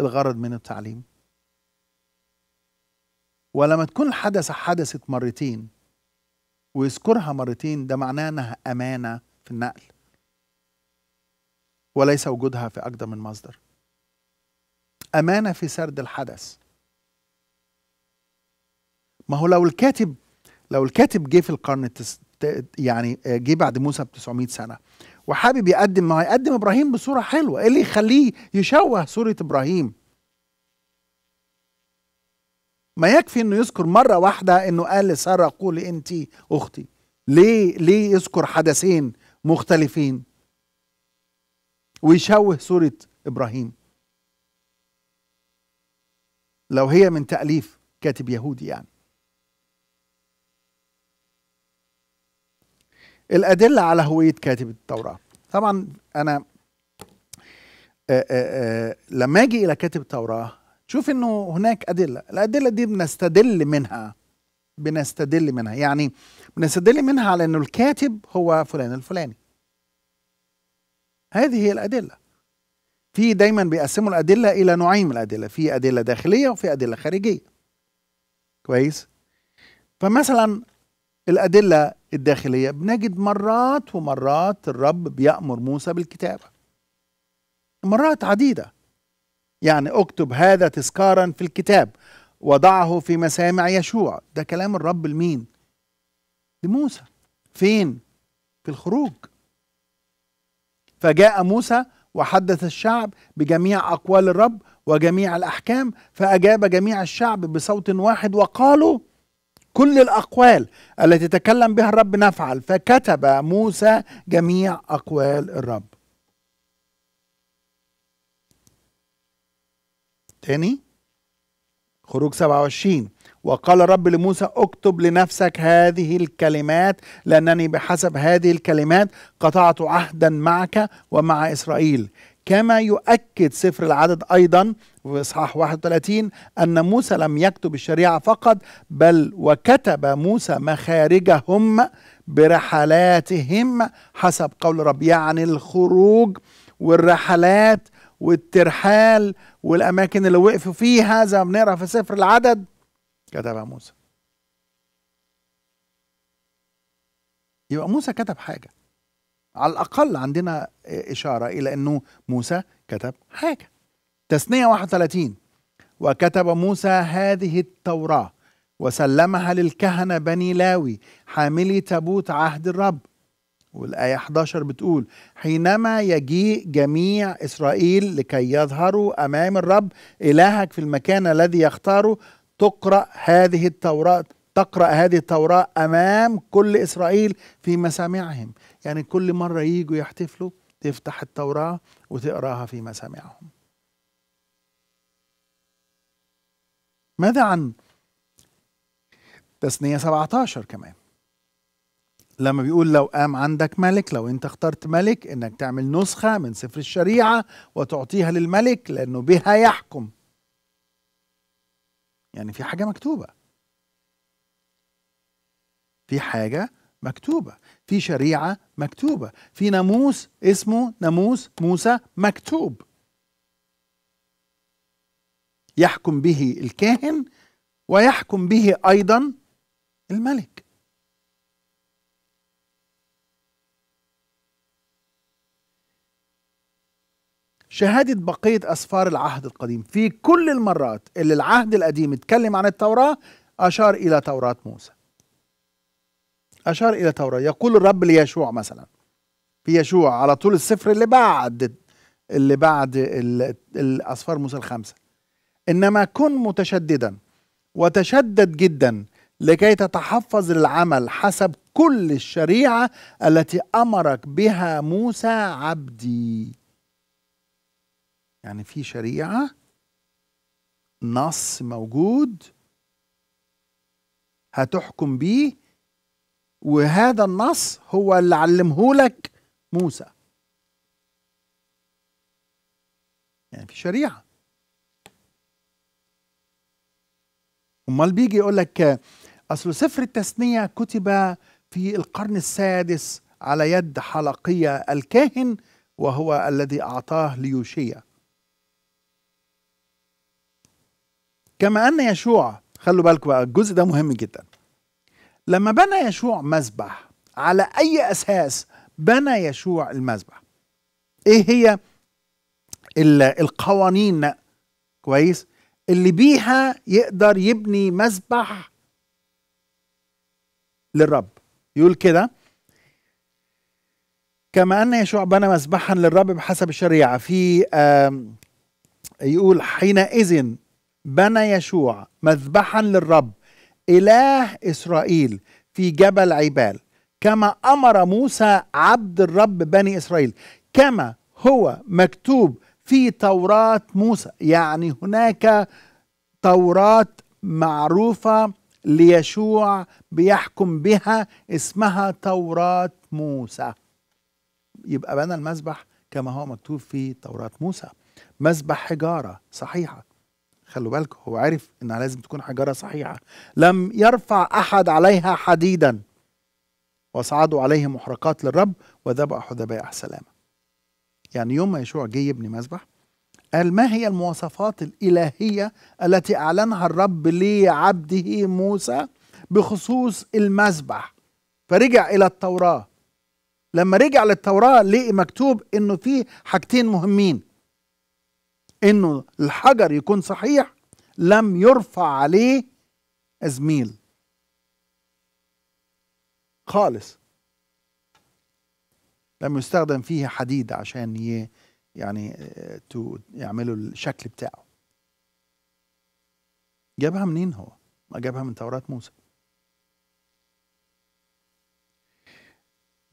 الغرض من التعليم ولما تكون الحدثة حدثت مرتين ويذكرها مرتين ده معناه انها امانه في النقل وليس وجودها في اقدم من مصدر امانه في سرد الحدث ما هو لو الكاتب لو الكاتب جه في القرن التس... يعني آه، جه بعد موسى ب 900 سنه وحابب يقدم ما هيقدم ابراهيم بصوره حلوه ايه اللي يخليه يشوه صوره ابراهيم ما يكفي انه يذكر مره واحده انه قال لساره قولي انت اختي ليه ليه يذكر حدثين مختلفين ويشوه سورة ابراهيم لو هي من تاليف كاتب يهودي يعني الادله على هويه كاتب التوراه طبعا انا آآ آه، آآ آه، آه، لما اجي الى كاتب التوراه شوف انه هناك ادله الادله دي بنستدل منها بنستدل منها يعني بنستدل منها على انه الكاتب هو فلان الفلاني هذه هي الادله في دايما بيقسموا الادله الى نوعين من الادله في ادله داخليه وفي ادله خارجيه كويس فمثلا الادله الداخليه بنجد مرات ومرات الرب بيامر موسى بالكتابه مرات عديده يعني اكتب هذا تذكارا في الكتاب وضعه في مسامع يشوع ده كلام الرب لمين لموسى فين في الخروج فجاء موسى وحدث الشعب بجميع اقوال الرب وجميع الاحكام فاجاب جميع الشعب بصوت واحد وقالوا كل الاقوال التي تكلم بها الرب نفعل فكتب موسى جميع اقوال الرب تاني خروج 27 وقال الرب لموسى اكتب لنفسك هذه الكلمات لأنني بحسب هذه الكلمات قطعت عهدا معك ومع إسرائيل كما يؤكد سفر العدد أيضا في إصحاح 31 أن موسى لم يكتب الشريعة فقط بل وكتب موسى مخارجهم برحلاتهم حسب قول الرب يعني الخروج والرحلات والترحال والأماكن اللي وقفوا فيها زي ما بنقرا في سفر العدد كتبها موسى يبقى موسى كتب حاجة على الأقل عندنا إشارة إلى أنه موسى كتب حاجة تثنية 31 وكتب موسى هذه التوراة وسلمها للكهنة بني لاوي حاملي تابوت عهد الرب والآية 11 بتقول حينما يجيء جميع إسرائيل لكي يظهروا أمام الرب إلهك في المكان الذي يختاره تقرأ هذه التوراة تقرأ هذه التوراة أمام كل إسرائيل في مسامعهم يعني كل مرة ييجوا يحتفلوا تفتح التوراة وتقراها في مسامعهم ماذا عن تسنية 17 كمان لما بيقول لو قام عندك ملك لو انت اخترت ملك انك تعمل نسخه من سفر الشريعه وتعطيها للملك لانه بها يحكم يعني في حاجه مكتوبه في حاجه مكتوبه في شريعه مكتوبه في ناموس اسمه ناموس موسى مكتوب يحكم به الكاهن ويحكم به ايضا الملك شهادة بقية أسفار العهد القديم في كل المرات اللي العهد القديم اتكلم عن التوراة أشار إلى توراة موسى أشار إلى توراة يقول الرب ليشوع مثلا في يشوع على طول السفر اللي بعد اللي بعد الأسفار موسى الخمسة إنما كن متشددا وتشدد جدا لكي تتحفظ للعمل حسب كل الشريعة التي أمرك بها موسى عبدي يعني في شريعة نص موجود هتحكم بيه وهذا النص هو اللي علمهولك موسى يعني في شريعة امال بيجي يقول لك اصل سفر التثنية كتب في القرن السادس على يد حلقية الكاهن وهو الذي أعطاه ليوشيا كما أن يشوع خلوا بالكم بقى الجزء ده مهم جدا لما بنى يشوع مذبح على أي أساس بنى يشوع المذبح إيه هي القوانين كويس اللي بيها يقدر يبني مذبح للرب يقول كده كما أن يشوع بنى مذبحا للرب بحسب الشريعة في يقول حينئذ بنى يشوع مذبحا للرب إله إسرائيل في جبل عبال كما أمر موسى عبد الرب بني إسرائيل كما هو مكتوب في توراة موسى يعني هناك توراة معروفة ليشوع بيحكم بها اسمها توراة موسى يبقى بنى المذبح كما هو مكتوب في توراة موسى مذبح حجارة صحيحة خلوا بالكم هو عارف انها لازم تكون حجاره صحيحه لم يرفع احد عليها حديدا وصعدوا عليه محرقات للرب وذبحوا ذبائح سلامه يعني يوم ما يشوع جه يبني مذبح قال ما هي المواصفات الالهيه التي اعلنها الرب لعبده موسى بخصوص المذبح فرجع الى التوراه لما رجع للتوراه لقي مكتوب انه فيه حاجتين مهمين انه الحجر يكون صحيح لم يرفع عليه ازميل خالص لم يستخدم فيه حديد عشان ي يعني آه، تو يعملوا الشكل بتاعه جابها منين هو؟ ما جابها من توراة موسى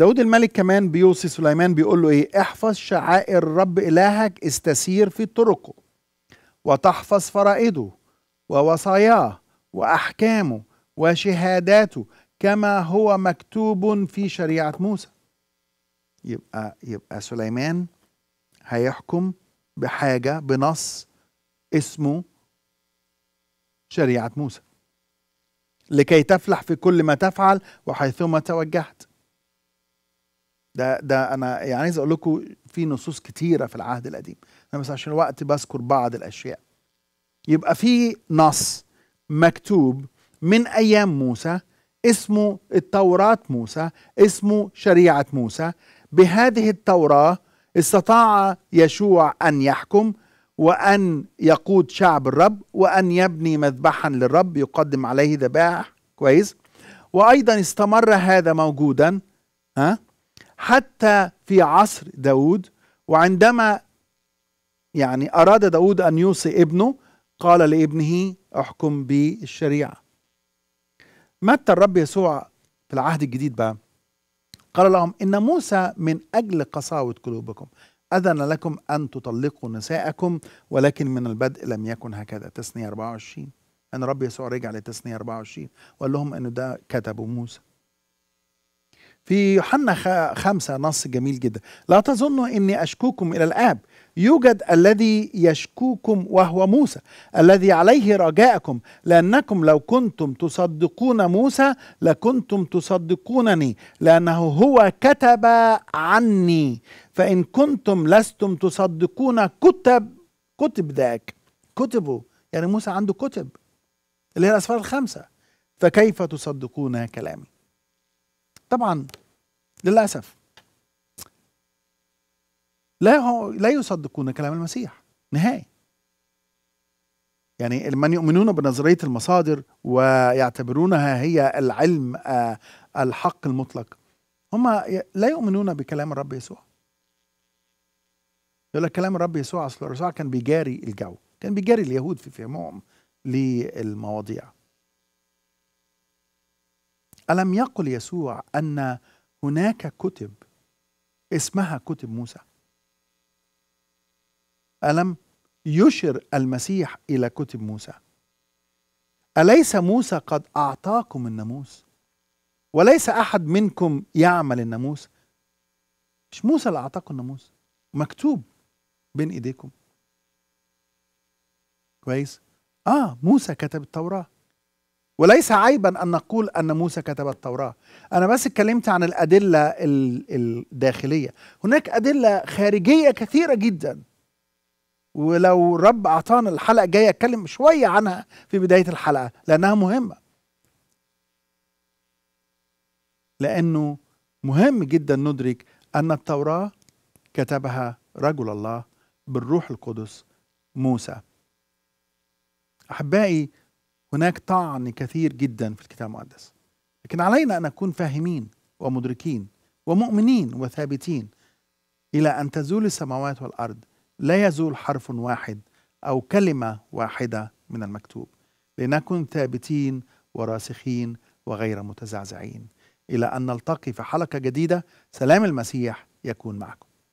داود الملك كمان بيوصي سليمان بيقول له ايه احفظ شعائر رب إلهك استسير في طرقه وتحفظ فرائده ووصاياه وأحكامه وشهاداته كما هو مكتوب في شريعة موسى يبقى يبقى سليمان هيحكم بحاجة بنص اسمه شريعة موسى لكي تفلح في كل ما تفعل وحيثما توجهت ده ده انا يعني عايز اقول لكم في نصوص كتيره في العهد القديم انا بس عشان الوقت بذكر بعض الاشياء يبقى في نص مكتوب من ايام موسى اسمه التوراه موسى اسمه شريعه موسى بهذه التوراه استطاع يشوع ان يحكم وان يقود شعب الرب وان يبني مذبحا للرب يقدم عليه ذبائح كويس وايضا استمر هذا موجودا ها حتى في عصر داود وعندما يعني أراد داود أن يوصي ابنه قال لابنه احكم بالشريعة متى الرب يسوع في العهد الجديد بقى قال لهم إن موسى من أجل قساوة قلوبكم أذن لكم أن تطلقوا نسائكم ولكن من البدء لم يكن هكذا تسنية 24 أن الرب يسوع رجع لتسنية 24 وقال لهم أنه ده كتبه موسى في يوحنا خمسة نص جميل جدا لا تظنوا أني أشكوكم إلى الآب يوجد الذي يشكوكم وهو موسى الذي عليه رجاءكم لأنكم لو كنتم تصدقون موسى لكنتم تصدقونني لأنه هو كتب عني فإن كنتم لستم تصدقون كتب كتب ذاك كتبه يعني موسى عنده كتب اللي هي الأسفار الخمسة فكيف تصدقون كلامي طبعا للأسف لا هو لا يصدقون كلام المسيح نهائي يعني من يؤمنون بنظرية المصادر ويعتبرونها هي العلم آه، الحق المطلق هم لا يؤمنون بكلام الرب يسوع يقول لك كلام الرب يسوع أصل الرسول كان بيجاري الجو كان بيجاري اليهود في فهمهم للمواضيع ألم يقل يسوع أن هناك كتب اسمها كتب موسى ألم يشر المسيح إلى كتب موسى أليس موسى قد أعطاكم الناموس وليس أحد منكم يعمل الناموس مش موسى اللي أعطاكم الناموس مكتوب بين إيديكم كويس آه موسى كتب التوراة وليس عيبا أن نقول أن موسى كتب التوراة أنا بس اتكلمت عن الأدلة الداخلية هناك أدلة خارجية كثيرة جدا ولو رب أعطانا الحلقة الجاية أتكلم شوية عنها في بداية الحلقة لأنها مهمة لأنه مهم جدا ندرك أن التوراة كتبها رجل الله بالروح القدس موسى أحبائي هناك طعن كثير جدا في الكتاب المقدس لكن علينا أن نكون فاهمين ومدركين ومؤمنين وثابتين إلى أن تزول السماوات والأرض لا يزول حرف واحد أو كلمة واحدة من المكتوب لنكن ثابتين وراسخين وغير متزعزعين إلى أن نلتقي في حلقة جديدة سلام المسيح يكون معكم